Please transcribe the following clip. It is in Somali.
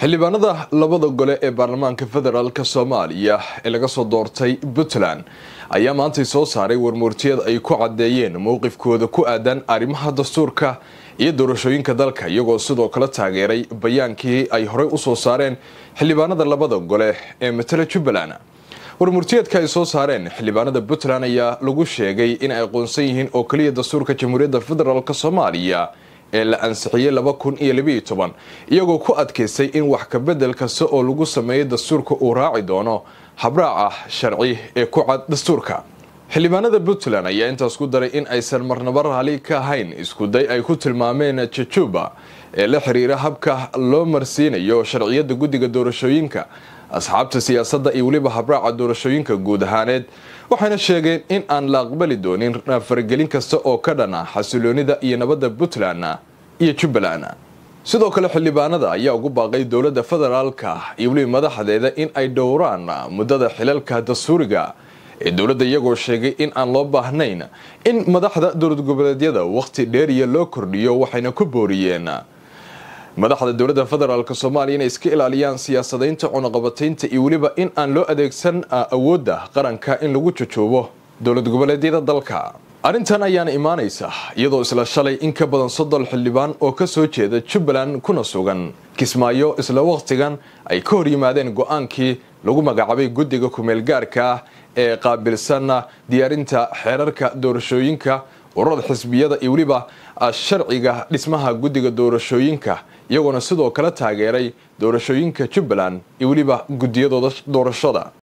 xildhibaanada labada gole ee baarlamaanka federaalk soomaaliya ee laga soo doortay puntland ayaa maantay soo saaray warmoortiyad ay ku caddeeyeen mowqifkooda ku aadan arrimaha dastuurka iyo doorashooyinka dalka iyagoo sidoo kale taageeray bayaankii ay horey u soo saareen xildhibaanada labada gole ee matala jubbaland warmurtiyeedka ay soo saareen xildhibaanada puntland ayaa lagu sheegay in ay aqoonsan yihiin oo keliya dastuurka jamhuuriyadda federaalk soomaaliya ee la ansixiyey laba kun iyo labayo toban iyagoo ku adkaysay in wax kabedel kasta oo lagu sameeyo dastuurka uu raaci doono habraac ah sharci ee ku cad dastuurka xildhibaanada puntland ayaa intaas ku daray in aysan marnaba raali ka ahayn iskuday ay ku tilmaameen jajuba ee la xiriira habka loo marsiinayo sharciyada guddiga doorashooyinka asxaabta siyaasadda iyo weliba habraaca doorashooyinka guud ahaaneed waxayna sheegeen in aan la aqbali doonin faragelin kasta oo ka dhan ah xasiloonida iyo nabadda puntland iyo jubbaland sidoo kale xildhibaanada ayaa ugu baaqay dowladda federaalka iyo weliba madaxdeeda in ay dhowraan muddada xilalka dastuuriga ee dowladda iyagoo sheegay in aan loo baahnayn in madaxda dowlad goboleedyada wakhti dheer iyo loo kordhiyo waxayna ku booriyeen madaxda dowladda federaalk soomaaliya inay iska ilaaliyaan siyaasadaynta cunuqabataynta iyo weliba in aan loo adeegsan ah, awoodda qaranka in lagu jujuubo dowlad goboleedyada dalka arrintan ayaana imaanaysa iyadoo isla shalay in ka badan soddon xildhibaan oo ka soo jeeda jubbaland kuna sugan kismaayo isla wakhtigan ay ka hor yimaadeen go'aankii lagu magacaabay guddiga kumeelgaarka ah ee qaabilsan diyaarinta xeerarka doorashooyinka ururada xisbiyada iyo weliba sharciga dhismaha guddiga doorashooyinka iyagoona sidoo kale taageeray doorashooyinka jubbaland iyo weliba guddiyadooda doorashada